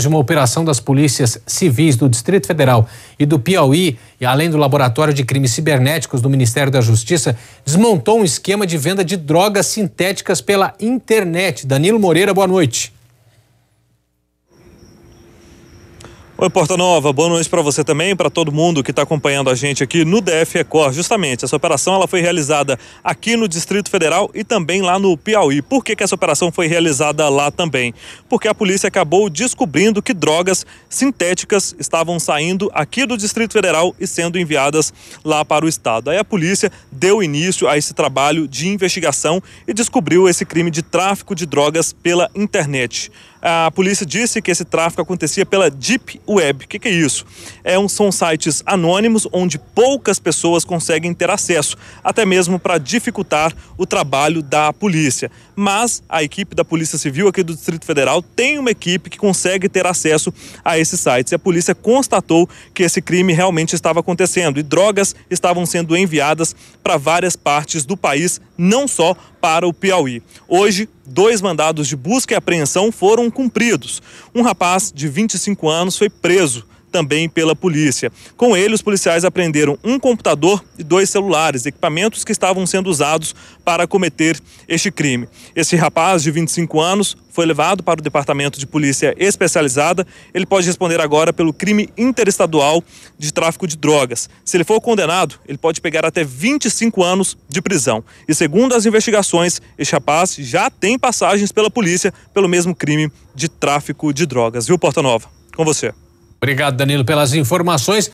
de uma operação das polícias civis do Distrito Federal e do Piauí, e além do Laboratório de Crimes Cibernéticos do Ministério da Justiça, desmontou um esquema de venda de drogas sintéticas pela internet. Danilo Moreira, boa noite. Oi, Porta Nova, boa noite para você também, para todo mundo que está acompanhando a gente aqui no DF Record. Justamente, essa operação ela foi realizada aqui no Distrito Federal e também lá no Piauí. Por que, que essa operação foi realizada lá também? Porque a polícia acabou descobrindo que drogas sintéticas estavam saindo aqui do Distrito Federal e sendo enviadas lá para o Estado. Aí a polícia deu início a esse trabalho de investigação e descobriu esse crime de tráfico de drogas pela internet. A polícia disse que esse tráfico acontecia pela Deep web. O que, que é isso? É um, são sites anônimos onde poucas pessoas conseguem ter acesso, até mesmo para dificultar o trabalho da polícia. Mas a equipe da Polícia Civil aqui do Distrito Federal tem uma equipe que consegue ter acesso a esses sites. E a polícia constatou que esse crime realmente estava acontecendo e drogas estavam sendo enviadas para várias partes do país, não só para o Piauí. Hoje, dois mandados de busca e apreensão foram cumpridos. Um rapaz de 25 anos foi preso também pela polícia. Com ele, os policiais apreenderam um computador e dois celulares, equipamentos que estavam sendo usados para cometer este crime. Esse rapaz de 25 anos foi levado para o Departamento de Polícia Especializada. Ele pode responder agora pelo crime interestadual de tráfico de drogas. Se ele for condenado, ele pode pegar até 25 anos de prisão. E segundo as investigações, este rapaz já tem passagens pela polícia pelo mesmo crime de tráfico de drogas. Viu, Porta Nova? Com você. Obrigado, Danilo, pelas informações.